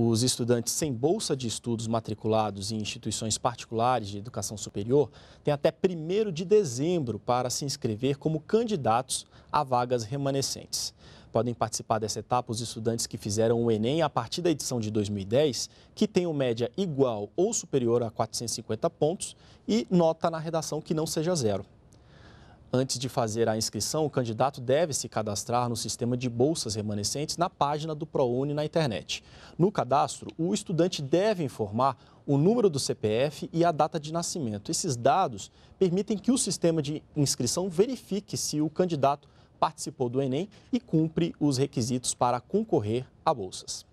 os estudantes sem bolsa de estudos matriculados em instituições particulares de educação superior têm até 1 de dezembro para se inscrever como candidatos a vagas remanescentes. Podem participar dessa etapa os estudantes que fizeram o Enem a partir da edição de 2010, que tenham média igual ou superior a 450 pontos e nota na redação que não seja zero. Antes de fazer a inscrição, o candidato deve se cadastrar no sistema de bolsas remanescentes na página do ProUni na internet. No cadastro, o estudante deve informar o número do CPF e a data de nascimento. Esses dados permitem que o sistema de inscrição verifique se o candidato participou do Enem e cumpre os requisitos para concorrer a bolsas.